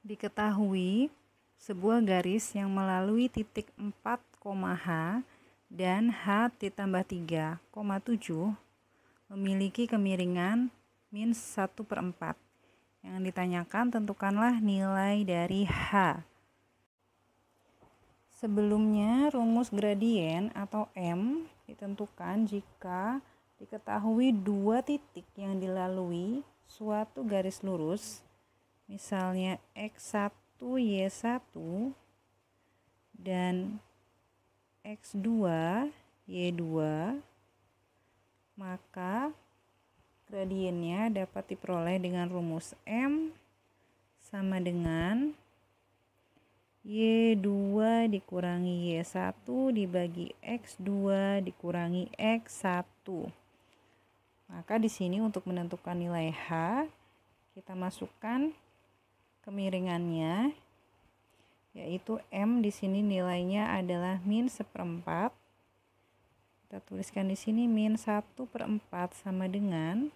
Diketahui sebuah garis yang melalui titik 4, H dan H ditambah 3,7 memiliki kemiringan min 1 per 4. Yang ditanyakan tentukanlah nilai dari H. Sebelumnya rumus gradien atau M ditentukan jika diketahui dua titik yang dilalui suatu garis lurus misalnya X1, Y1 dan X2, Y2 maka gradiennya dapat diperoleh dengan rumus M sama dengan Y2 dikurangi Y1 dibagi X2 dikurangi X1 maka di sini untuk menentukan nilai H kita masukkan kemiringannya yaitu M di sini nilainya adalah min seperempat kita tuliskan di sini min satu per 4 sama dengan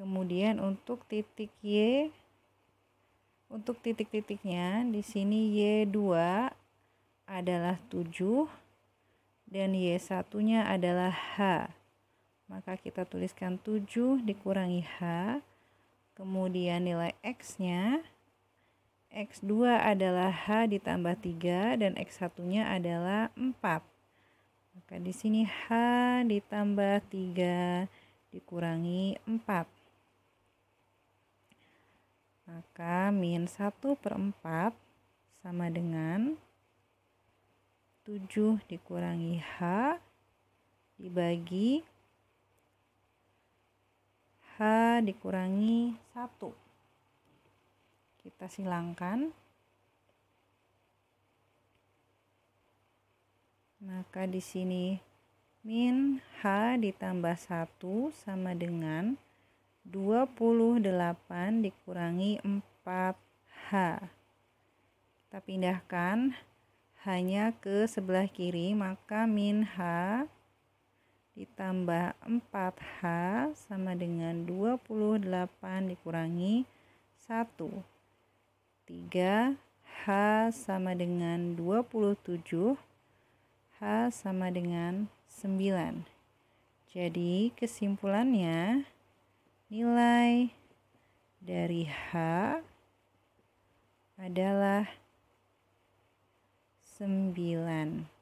kemudian untuk titik Y untuk titik-titiknya di sini Y2 adalah 7 dan y satunya adalah H maka kita tuliskan 7 dikurangi H kemudian nilai X nya X2 adalah H ditambah 3 dan X1-nya adalah 4. Maka di sini H ditambah 3 dikurangi 4. Maka min 1 per 4 sama dengan 7 dikurangi H dibagi H dikurangi 1 kita silangkan maka di sini min H ditambah 1 sama dengan 28 dikurangi 4H kita pindahkan hanya ke sebelah kiri maka min H ditambah 4H sama dengan 28 dikurangi 1 3 H sama dengan 27 H sama dengan 9 jadi kesimpulannya nilai dari H adalah 9